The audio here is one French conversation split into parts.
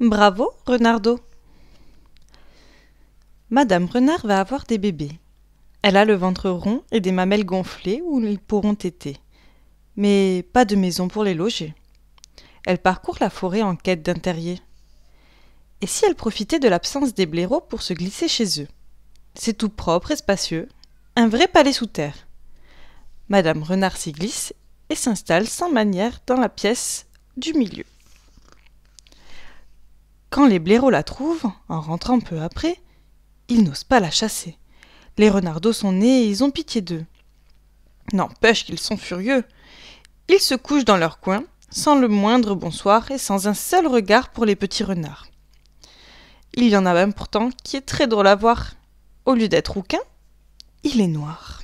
Bravo, Renardo. Madame Renard va avoir des bébés. Elle a le ventre rond et des mamelles gonflées où ils pourront téter. Mais pas de maison pour les loger. Elle parcourt la forêt en quête d'un terrier. Et si elle profitait de l'absence des blaireaux pour se glisser chez eux C'est tout propre et spacieux, un vrai palais sous terre. Madame Renard s'y glisse et s'installe sans manière dans la pièce du milieu. Quand les blaireaux la trouvent, en rentrant peu après, ils n'osent pas la chasser. Les renardeaux sont nés et ils ont pitié d'eux. N'empêche qu'ils sont furieux. Ils se couchent dans leur coin, sans le moindre bonsoir et sans un seul regard pour les petits renards. Il y en a même pourtant qui est très drôle à voir. Au lieu d'être rouquin, il est noir.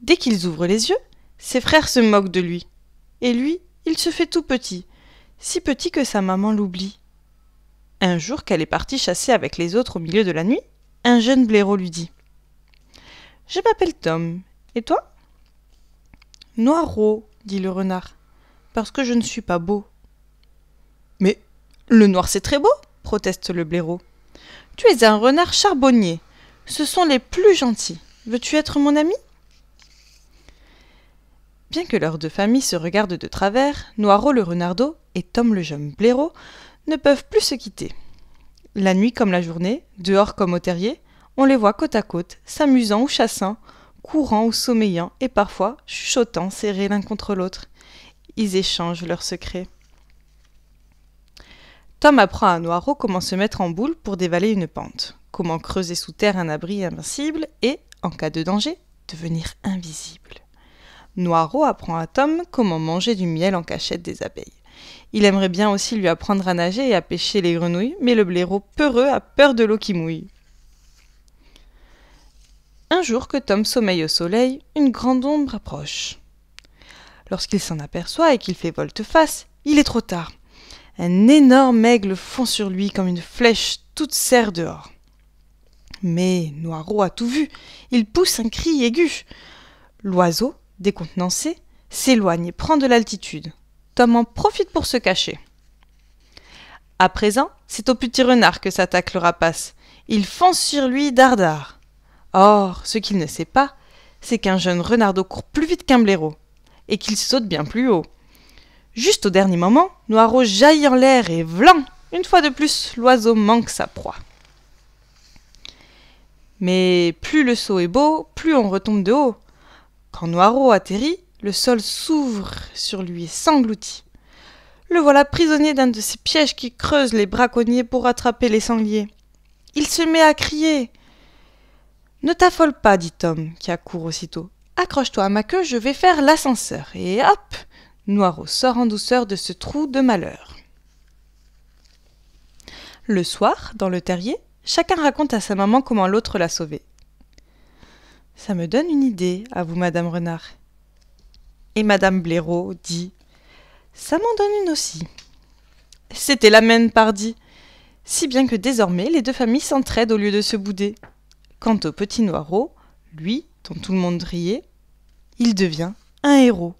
Dès qu'ils ouvrent les yeux, ses frères se moquent de lui. Et lui, il se fait tout petit, si petit que sa maman l'oublie. Un jour qu'elle est partie chasser avec les autres au milieu de la nuit, un jeune blaireau lui dit Je m'appelle Tom, et toi Noireau, » dit le renard, parce que je ne suis pas beau. Mais le noir c'est très beau, proteste le blaireau. Tu es un renard charbonnier. Ce sont les plus gentils. Veux-tu être mon ami Bien que leurs deux familles se regardent de travers, Noiro le renardeau et Tom le jeune blaireau ne peuvent plus se quitter. La nuit comme la journée, dehors comme au terrier, on les voit côte à côte, s'amusant ou chassant, courant ou sommeillant et parfois chuchotant serrés l'un contre l'autre. Ils échangent leurs secrets. Tom apprend à Noiro comment se mettre en boule pour dévaler une pente, comment creuser sous terre un abri invincible et, en cas de danger, devenir invisible. Noiro apprend à Tom comment manger du miel en cachette des abeilles. Il aimerait bien aussi lui apprendre à nager et à pêcher les grenouilles, mais le blaireau peureux a peur de l'eau qui mouille. Un jour que Tom sommeille au soleil, une grande ombre approche. Lorsqu'il s'en aperçoit et qu'il fait volte-face, il est trop tard. Un énorme aigle fond sur lui comme une flèche toute serre dehors. Mais Noiro a tout vu. Il pousse un cri aigu. L'oiseau, décontenancé, s'éloigne et prend de l'altitude. Tom en profite pour se cacher. À présent, c'est au petit renard que s'attaque le rapace. Il fonce sur lui dardard. Or, ce qu'il ne sait pas, c'est qu'un jeune renardeau court plus vite qu'un blaireau, et qu'il saute bien plus haut. Juste au dernier moment, Noiro jaillit en l'air et vlan Une fois de plus, l'oiseau manque sa proie. Mais plus le saut est beau, plus on retombe de haut. Quand Noirot atterrit, le sol s'ouvre sur lui et s'engloutit. Le voilà prisonnier d'un de ces pièges qui creusent les braconniers pour attraper les sangliers. Il se met à crier. Ne t'affole pas, dit Tom, qui accourt aussitôt. Accroche-toi à ma queue, je vais faire l'ascenseur. Et hop Noirot sort en douceur de ce trou de malheur. Le soir, dans le terrier, chacun raconte à sa maman comment l'autre l'a sauvé. Ça me donne une idée, à vous, Madame Renard. Et Madame Blaireau dit Ça m'en donne une aussi. C'était la même pardi. Si bien que désormais les deux familles s'entraident au lieu de se bouder. Quant au petit noiraud lui, dont tout le monde riait, il devient un héros.